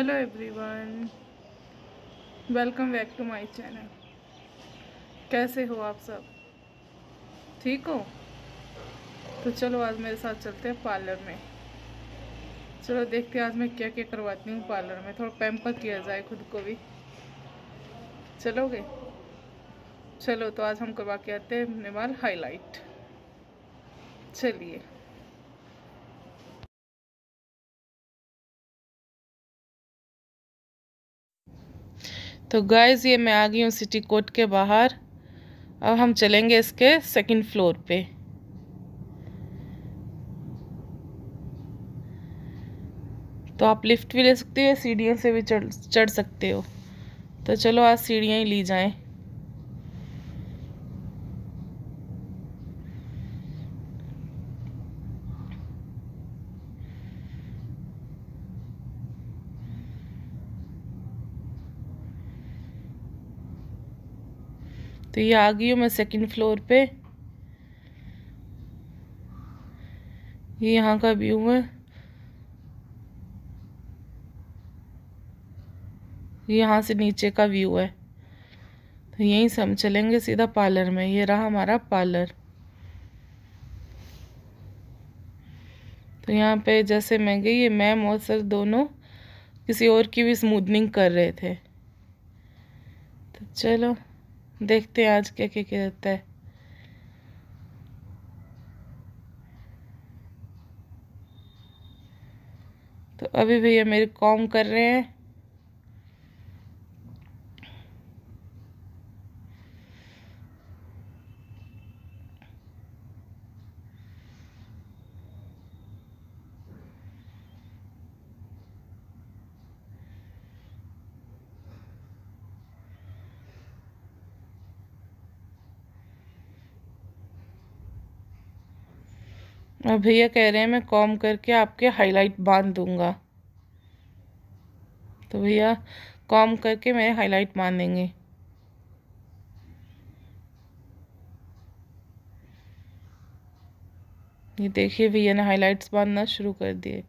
hello everyone welcome back to my channel कैसे हो आप सब ठीक हो तो चलो आज मेरे साथ चलते हैं पार्लर में चलो देखते हैं आज मैं क्या क्या करवाती हूँ पार्लर में थोड़ा पैम्पर किया जाए खुद को भी चलोगे चलो तो आज हम करवा के आते हैं अपने बाल हाईलाइट चलिए तो गाइज़ ये मैं आ गई हूँ सिटी कोर्ट के बाहर अब हम चलेंगे इसके सेकंड फ्लोर पे तो आप लिफ्ट भी ले सकते हो या सीढ़ियों से भी चढ़ चढ़ सकते हो तो चलो आज सीढ़ियाँ ही ली जाएं तो ये आ गई हूँ मैं सेकंड फ्लोर पे ये यहाँ का व्यू है ये यहाँ से नीचे का व्यू है तो यहीं से हम चलेंगे सीधा पार्लर में ये रहा हमारा पार्लर तो यहाँ पे जैसे मैं गई ये मैम और सर दोनों किसी और की भी स्मूदनिंग कर रहे थे तो चलो देखते हैं आज क्या क्या क्या रहता है तो अभी भैया मेरी कॉम कर रहे हैं और भैया कह रहे हैं मैं कॉम करके आपके हाईलाइट बांध दूंगा तो भैया कॉम करके मेरे हाईलाइट बांधेंगे ये देखिए भैया ने हाईलाइट्स बांधना शुरू कर दिए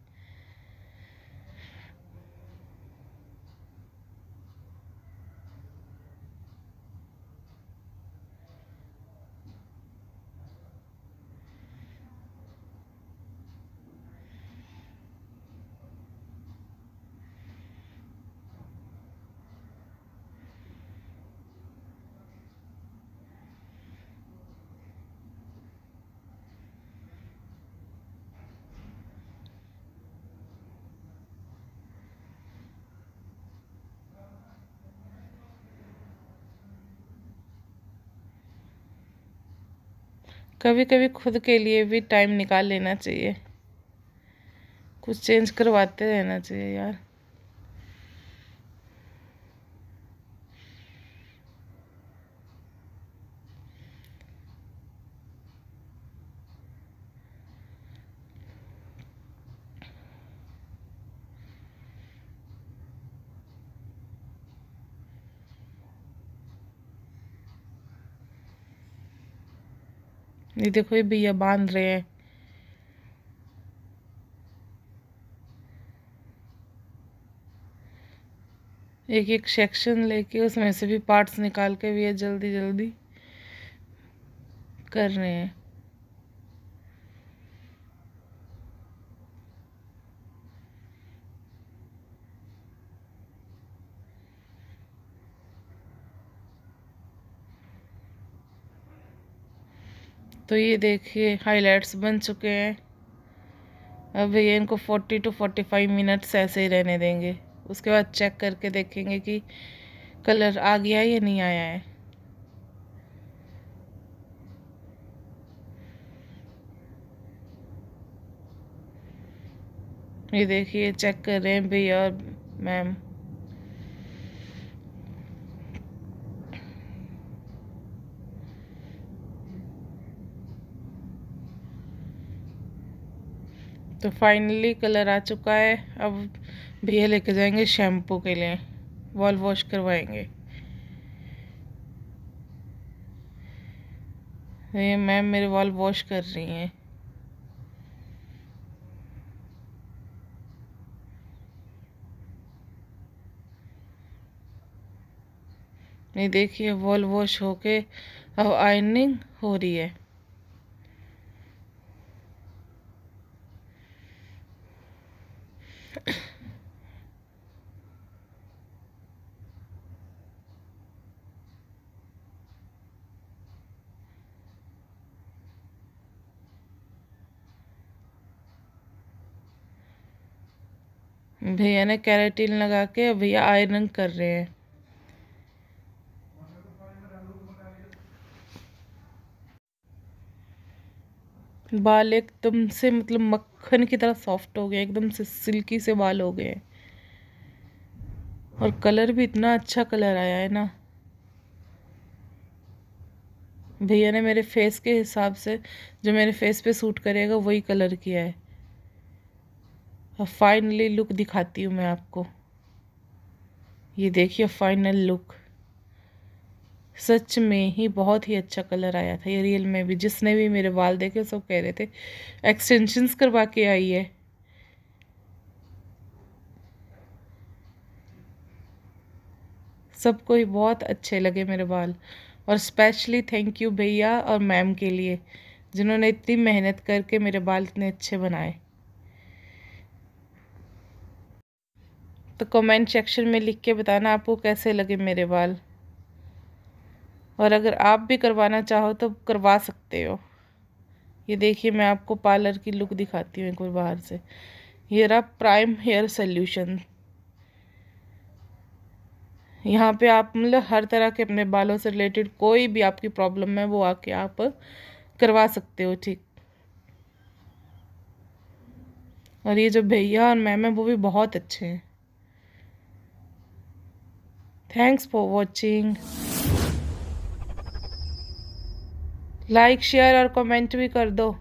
कभी कभी खुद के लिए भी टाइम निकाल लेना चाहिए कुछ चेंज करवाते रहना चाहिए यार ये देखो ये भैया बांध रहे हैं एक एक सेक्शन लेके उसमें से भी पार्ट्स निकाल के भी ये जल्दी जल्दी कर रहे हैं तो ये देखिए हाइलाइट्स बन चुके हैं अब ये इनको 40 टू 45 मिनट्स ऐसे ही रहने देंगे उसके बाद चेक करके देखेंगे कि कलर आ गया है या नहीं आया है ये देखिए चेक कर रहे हैं भैया और मैम तो फाइनली कलर आ चुका है अब भैया लेके जाएंगे शैम्पू के लिए वॉल वॉश करवाएंगे ये मैम मेरे वॉल वॉश कर रही हैं नहीं देखिए वॉल वॉश होके अब आयनिंग हो रही है भैया ने कैरेटीन लगा के भैया आयरन कर रहे हैं बाल एकदम से मतलब मक्खन की तरह सॉफ्ट हो गए एकदम से सिल्की से बाल हो गए और कलर भी इतना अच्छा कलर आया है ना भैया ने मेरे फेस के हिसाब से जो मेरे फेस पे सूट करेगा वही कलर किया है अब फाइनली लुक दिखाती हूँ मैं आपको ये देखिए फाइनल लुक सच में ही बहुत ही अच्छा कलर आया था ये रियल में भी जिसने भी मेरे बाल देखे सब कह रहे थे एक्सटेंशंस करवा के आई है सबको ही बहुत अच्छे लगे मेरे बाल और स्पेशली थैंक यू भैया और मैम के लिए जिन्होंने इतनी मेहनत करके मेरे बाल इतने अच्छे बनाए तो कमेंट सेक्शन में लिख के बताना आपको कैसे लगे मेरे बाल और अगर आप भी करवाना चाहो तो करवा सकते हो ये देखिए मैं आपको पार्लर की लुक दिखाती हूँ एक बार बाहर से ये रहा प्राइम हेयर सोल्यूशन यहाँ पे आप मतलब हर तरह के अपने बालों से रिलेटेड कोई भी आपकी प्रॉब्लम है वो आके आप करवा सकते हो ठीक और ये जो भैया और मैम है वो भी बहुत अच्छे हैं thanks for watching like share और कमेंट भी कर दो